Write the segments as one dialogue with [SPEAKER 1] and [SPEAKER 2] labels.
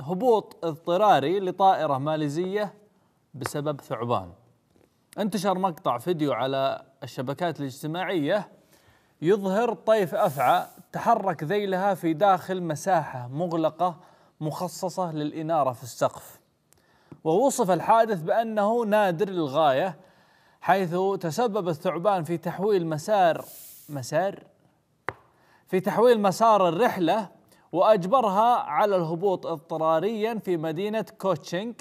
[SPEAKER 1] هبوط اضطراري لطائرة ماليزية بسبب ثعبان انتشر مقطع فيديو على الشبكات الاجتماعية يظهر طيف أفعى تحرك ذيلها في داخل مساحة مغلقة مخصصة للإنارة في السقف ووصف الحادث بأنه نادر للغاية حيث تسبب الثعبان في تحويل مسار مسار في تحويل مسار الرحلة وأجبرها على الهبوط اضطراريا في مدينة كوتشنج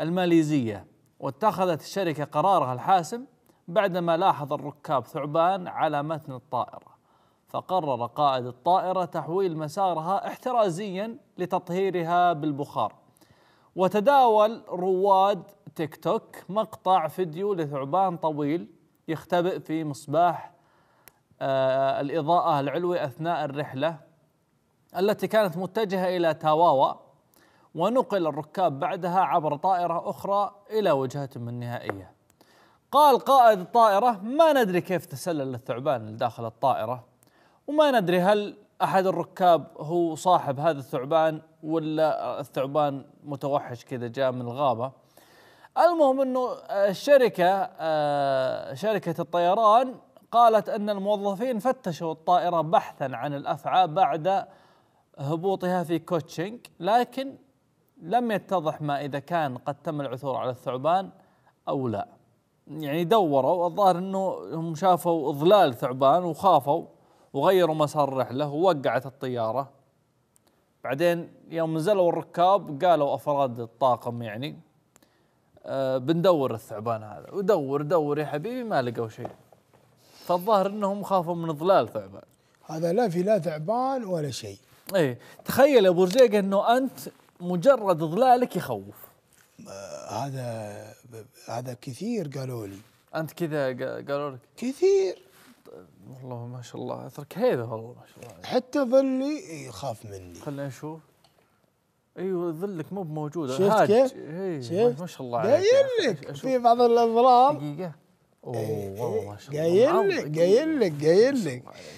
[SPEAKER 1] الماليزية واتخذت الشركة قرارها الحاسم بعدما لاحظ الركاب ثعبان على متن الطائرة فقرر قائد الطائرة تحويل مسارها احترازيا لتطهيرها بالبخار وتداول رواد تيك توك مقطع فيديو لثعبان طويل يختبئ في مصباح آه الإضاءة العلوي أثناء الرحلة التي كانت متجهة إلى تاواوا ونقل الركاب بعدها عبر طائرة أخرى إلى وجهتهم النهائية قال قائد الطائرة ما ندري كيف تسلل الثعبان لداخل الطائرة وما ندري هل أحد الركاب هو صاحب هذا الثعبان ولا الثعبان متوحش كذا جاء من الغابة المهم أنه آه، الشركة آه، شركة الطيران قالت أن الموظفين فتشوا الطائرة بحثا عن الأفعى بعد هبوطها في كوتشنج لكن لم يتضح ما إذا كان قد تم العثور على الثعبان أو لا يعني دوروا الظاهر أنه هم شافوا إظلال ثعبان وخافوا وغيروا مسار الرحلة ووقعت الطيارة بعدين يوم نزلوا الركاب قالوا أفراد الطاقم يعني أه بندور الثعبان هذا ودور دور يا حبيبي ما لقوا شيء فالظاهر انهم خافوا من ظلال ثعبان هذا لا في لا ثعبان ولا شيء ايه تخيل يا ابو رجيق انه انت مجرد ظلالك يخوف آه، هذا هذا كثير قالوا لي انت كذا قالوا لك كثير والله ما شاء الله اثرك هذا والله ما شاء الله حتى ظلي يخاف مني خلينا نشوف ايوه ظلك مو موجود شفت كيف؟ إيه، شفت؟ ما شاء الله عليك قايل لك في بعض الاظلام دقيقه اوه إيه، والله ما شاء الله قايل لك قايل لك قايل لك